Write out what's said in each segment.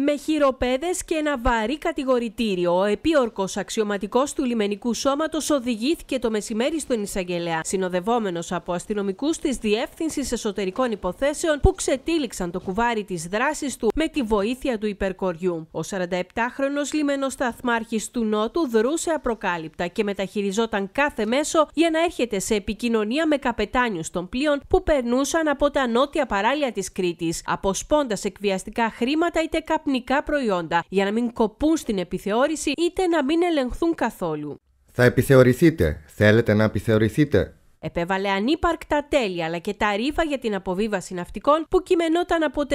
με χειροπέδες και ένα βαρύ κατηγορητήριο. Ο επίορκος αξιωματικός του λιμενικού σώματος οδηγήθηκε το μεσημέρι στον εισαγγελέα, συνοδευόμενος από αστυνομικούς της Διεύθυνσης Εσωτερικών Υποθέσεων που ξετύλιξαν το κουβάρι της δράσης του με τη βοήθεια του υπερκοριού. Ο 47χρονος λιμενός σταθμάρχης του Νότου δρούσε απροκάλυπτα και μεταχειριζόταν κάθε μέσο για να έρχεται σε επικοινωνία με καπετάνιους των πλοίων που περνούσαν από τα νότια παράλια της Κρήτης, αποσπώντας εκβιαστικά χρήματα είτε καπνίδια καπνικά προϊόντα για να μην κοπούν στην επιθεώρηση είτε να μην ελεγχθούν καθόλου. Θα επιθεωρηθείτε. Θέλετε να επιθεωρηθείτε. Επέβαλε ανύπαρκτα τέλη αλλά και τα ρήφα για την αποβίβαση ναυτικών που κειμενόταν από 400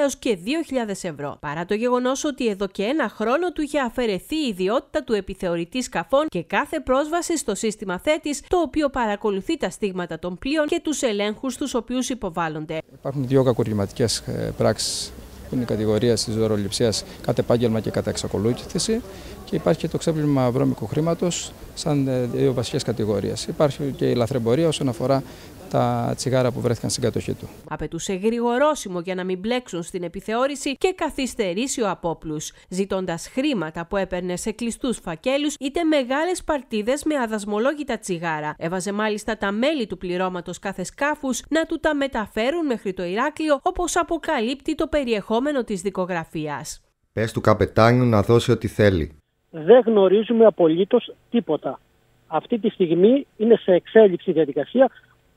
έως και 2.000 ευρώ. Παρά το γεγονός ότι εδώ και ένα χρόνο του είχε αφαιρεθεί η ιδιότητα του επιθεωρητή σκαφών και κάθε πρόσβαση στο σύστημα θέτης το οποίο παρακολουθεί τα στίγματα των πλοίων και τους ελέγχους τους οποίους υποβάλλονται. Υπάρχουν δύο κακουργηματικές ε, πράξεις που είναι η κατηγορία της δωροληψία κατά επάγγελμα και κατά εξακολούθηση. Και υπάρχει και το ξέπλυμα βρώμικου χρήματος, σαν ε, δύο βασικές κατηγορίες. Υπάρχει και η λαθρεμπορία όσον αφορά τα τσιγάρα που βρέθηκαν στην κατοχή του. Απαιτούσε γρηγορόσημο για να μην μπλέξουν στην επιθεώρηση και καθυστερήσει ο απόπλους, ζητώντας χρήματα που έπαιρνε σε κλειστούς φακέλους είτε μεγάλες παρτίδες με αδασμολόγητα τσιγάρα. Έβαζε μάλιστα τα μέλη του πληρώματος κάθε σκάφους να του τα μεταφέρουν μέχρι το Ηράκλειο, όπως αποκαλύπτει το περιεχόμενο της δικογραφίας. Πες του καπετάνιου να δώσει ό,τι θέλει. Δεν γνωρίζουμε απολύτως τίποτα. Αυτή τη στιγμή είναι σε εξέλιξη διαδικασία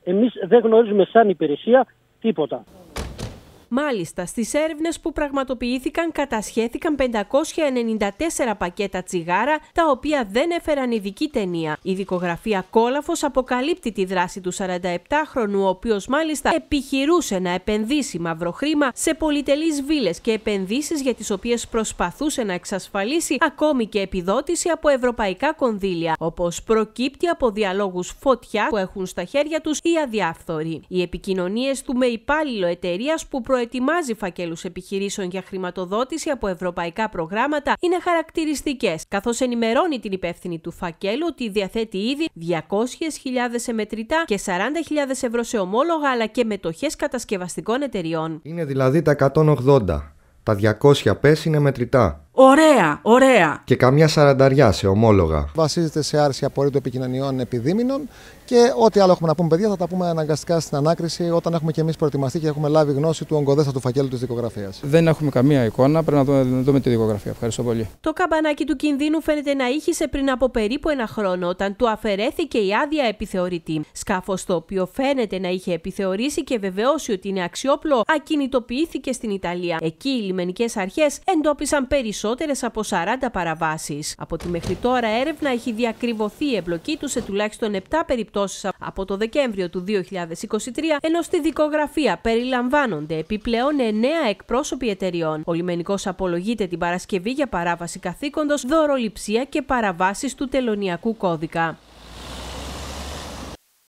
εμείς δεν γνωρίζουμε σαν υπηρεσία τίποτα. Μάλιστα, στις έρευνες που πραγματοποιήθηκαν, κατασχέθηκαν 594 πακέτα τσιγάρα, τα οποία δεν έφεραν ειδική ταινία. Η δικογραφία Κόλαφος αποκαλύπτει τη δράση του 47χρονου, ο οποίος μάλιστα επιχειρούσε να επενδύσει μαύρο χρήμα σε πολυτελείς βίλες και επενδύσεις για τις οποίες προσπαθούσε να εξασφαλίσει ακόμη και επιδότηση από ευρωπαϊκά κονδύλια, όπως προκύπτει από διαλόγους φωτιά που έχουν στα χέρια τους οι αδιάφθοροι. Οι επικοινωνίες του με υπάλληλο εταιρείας που προετοιμάζει φακέλους επιχειρήσεων για χρηματοδότηση από ευρωπαϊκά προγράμματα είναι χαρακτηριστικές, καθώς ενημερώνει την υπεύθυνη του φακέλου ότι διαθέτει ήδη 200.000 σε μετρητά και 40.000 ευρώ σε ομόλογα αλλά και μετοχές κατασκευαστικών εταιριών. Είναι δηλαδή τα 180. Τα 200 πες είναι μετρητά. Ωραία, ωραία. Και καμιά σαρανταριά σε ομόλογα. Βασίζεται σε άρση απορρίτου επικοινωνιών επιδίμηνων και ό,τι άλλο έχουμε να πούμε, παιδιά, θα τα πούμε αναγκαστικά στην ανάκριση όταν έχουμε και εμείς προετοιμαστεί και έχουμε λάβει γνώση του ογκοδέστα του φακέλου της δικογραφίας. Δεν έχουμε καμία εικόνα, πρέπει να δούμε, να δούμε τη δικογραφία. Ευχαριστώ πολύ. Το καμπανάκι του κινδύνου φαίνεται να ήχησε πριν από περίπου ένα χρόνο, όταν του αφαιρέθηκε η άδεια επιθεωρητή. Σκάφος το οποίο φαίνεται να είχε επιθεωρήσει και βεβαιώσει ότι είναι αξιόπλο, ακινητοποιήθηκε στην Ιταλία. Εκεί οι λιμενικές αρχές εντόπισαν περισσότερες από 40 παραβάσεις. Από τη μέχρι τώρα έρευνα έχει διακριβωθεί η εμπλοκή του σε τουλάχιστον 7 περιπτώσει από το Δεκέμβριο του 2023, ενώ στη δικογραφία περιλαμβάνονται επιπλέον 9 εκπρόσωποι εταιριών. Ο λιμενικός απολογείται την Παρασκευή για παράβαση καθήκοντος, δωροληψία και παραβάσεις του τελωνιακού κώδικα.